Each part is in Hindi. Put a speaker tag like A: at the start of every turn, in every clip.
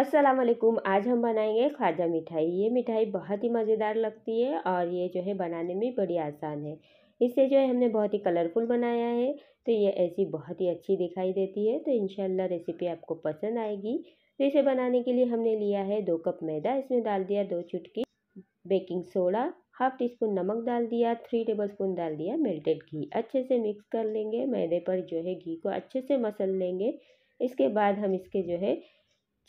A: असलकुम आज हम बनाएंगे खाजा मिठाई ये मिठाई बहुत ही मज़ेदार लगती है और ये जो है बनाने में बड़ी आसान है इसे जो है हमने बहुत ही कलरफुल बनाया है तो ये ऐसी बहुत ही अच्छी दिखाई देती है तो इन रेसिपी आपको पसंद आएगी तो इसे बनाने के लिए हमने लिया है दो कप मैदा इसमें डाल दिया दो चुटकी baking soda half tea spoon नमक डाल दिया थ्री टेबल स्पून डाल दिया मेल्टेड घी अच्छे से मिक्स कर लेंगे मैदे पर जो है घी को अच्छे से मसल लेंगे इसके बाद हम इसके जो है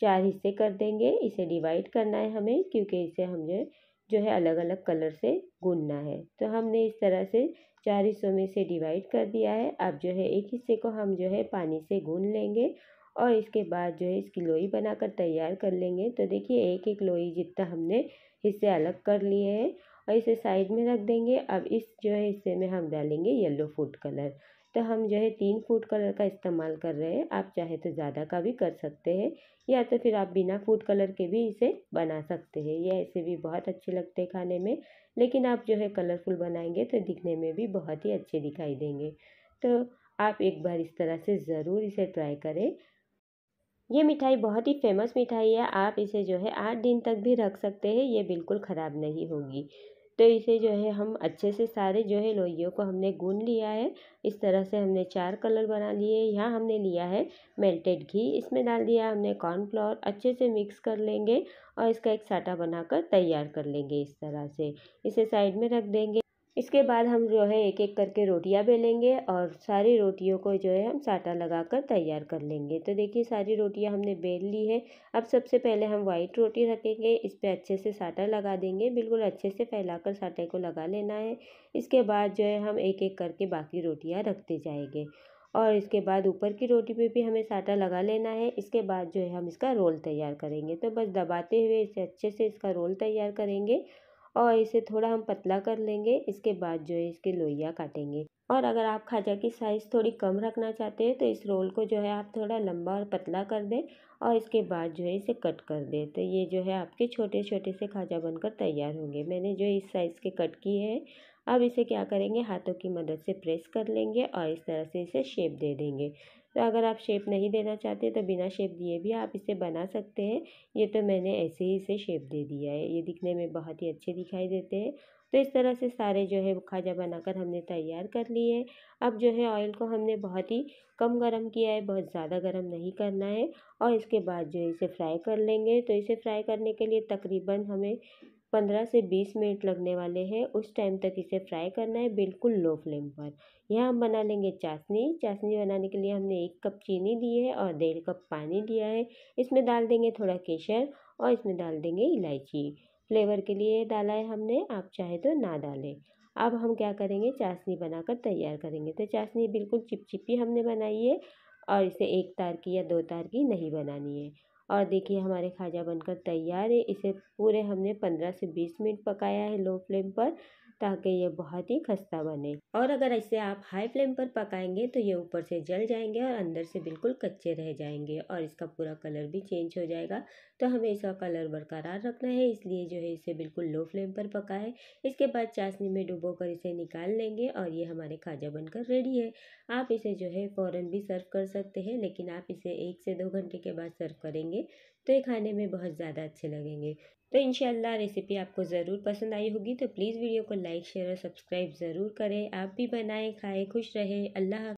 A: चार हिस्से कर देंगे इसे डिवाइड करना है हमें क्योंकि इसे हमने जो है अलग अलग कलर से गुनना है तो हमने इस तरह से चार हिस्सों में से डिवाइड कर दिया है अब जो है एक हिस्से को हम जो है पानी से गून लेंगे और इसके बाद जो है इसकी लोई बनाकर तैयार कर लेंगे तो देखिए एक एक लोई जितना हमने हिस्से अलग कर लिए हैं और इसे साइड में रख देंगे अब इस जो है हिस्से में हम डालेंगे येलो फूड कलर तो हम जो है तीन फूड कलर का इस्तेमाल कर रहे हैं आप चाहे तो ज़्यादा का भी कर सकते हैं या तो फिर आप बिना फूड कलर के भी इसे बना सकते हैं ये ऐसे भी बहुत अच्छे लगते हैं खाने में लेकिन आप जो है कलरफुल बनाएंगे तो दिखने में भी बहुत ही अच्छे दिखाई देंगे तो आप एक बार इस तरह से ज़रूर इसे ट्राई करें ये मिठाई बहुत ही फेमस मिठाई है आप इसे जो है आठ दिन तक भी रख सकते हैं ये बिल्कुल ख़राब नहीं होगी तो इसे जो है हम अच्छे से सारे जो है लोइयों को हमने गून लिया है इस तरह से हमने चार कलर बना लिए यहाँ हमने लिया है मेल्टेड घी इसमें डाल दिया हमने कॉर्नफ्लावर अच्छे से मिक्स कर लेंगे और इसका एक साटा बनाकर तैयार कर लेंगे इस तरह से इसे साइड में रख देंगे इसके बाद हम जो है एक एक करके रोटियां बेलेंगे और सारी रोटियों को जो है हम साटा लगाकर तैयार कर लेंगे तो देखिए सारी रोटियां हमने बेल ली है अब सबसे पहले हम वाइट रोटी रखेंगे इस पर अच्छे से साटा लगा देंगे बिल्कुल अच्छे से फैलाकर साटे को लगा लेना है इसके बाद जो है हम एक एक करके बाकी रोटियाँ रखते जाएंगे और इसके बाद ऊपर की रोटी पे भी हमें साटा लगा लेना है इसके बाद जो है हम इसका रोल तैयार करेंगे तो बस दबाते हुए इसे अच्छे से इसका रोल तैयार करेंगे और इसे थोड़ा हम पतला कर लेंगे इसके बाद जो है इसके लोइया काटेंगे और अगर आप खाजा की साइज़ थोड़ी कम रखना चाहते हैं तो इस रोल को जो है आप थोड़ा लंबा और पतला कर दें और इसके बाद जो है इसे कट कर दें तो ये जो है आपके छोटे छोटे से खाजा बनकर तैयार होंगे मैंने जो इस साइज़ के कट किए हैं अब इसे क्या करेंगे हाथों की मदद से प्रेस कर लेंगे और इस तरह से इसे शेप दे देंगे तो अगर आप शेप नहीं देना चाहते तो बिना शेप दिए भी आप इसे बना सकते हैं ये तो मैंने ऐसे ही इसे शेप दे दिया है ये दिखने में बहुत ही अच्छे दिखाई देते हैं तो इस तरह से सारे जो है खाजा बनाकर हमने तैयार कर लिए अब जो है ऑयल को हमने बहुत ही कम गरम किया है बहुत ज़्यादा गरम नहीं करना है और इसके बाद जो है इसे फ्राई कर लेंगे तो इसे फ्राई करने के लिए तकरीबन हमें पंद्रह से बीस मिनट लगने वाले हैं उस टाइम तक इसे फ्राई करना है बिल्कुल लो फ्लेम पर यहाँ हम बना लेंगे चाशनी चाशनी बनाने के लिए हमने एक कप चीनी ली है और डेढ़ कप पानी लिया है इसमें डाल देंगे थोड़ा केसर और इसमें डाल देंगे इलायची फ्लेवर के लिए डाला है हमने आप चाहे तो ना डालें अब हम क्या करेंगे चाशनी बनाकर तैयार करेंगे तो चाशनी बिल्कुल चिपचिपी हमने बनाई है और इसे एक तार की या दो तार की नहीं बनानी है और देखिए हमारे खाजा बनकर तैयार है इसे पूरे हमने पंद्रह से बीस मिनट पकाया है लो फ्लेम पर ताकि ये बहुत ही खस्ता बने और अगर इसे आप हाई फ्लेम पर पकाएंगे तो ये ऊपर से जल जाएंगे और अंदर से बिल्कुल कच्चे रह जाएंगे और इसका पूरा कलर भी चेंज हो जाएगा तो हमें इसका कलर बरकरार रखना है इसलिए जो है इसे बिल्कुल लो फ्लेम पर पकाएं इसके बाद चाशनी में डुबो कर इसे निकाल लेंगे और ये हमारे खाजा बनकर रेडी है आप इसे जो है फ़ौरन भी सर्व कर सकते हैं लेकिन आप इसे एक से दो घंटे के बाद सर्व करेंगे तो ये खाने में बहुत ज़्यादा अच्छे लगेंगे तो इन रेसिपी आपको ज़रूर पसंद आई होगी तो प्लीज़ वीडियो को लाइक शेयर और सब्सक्राइब ज़रूर करें आप भी बनाएं खाएं खुश रहें अल्लाह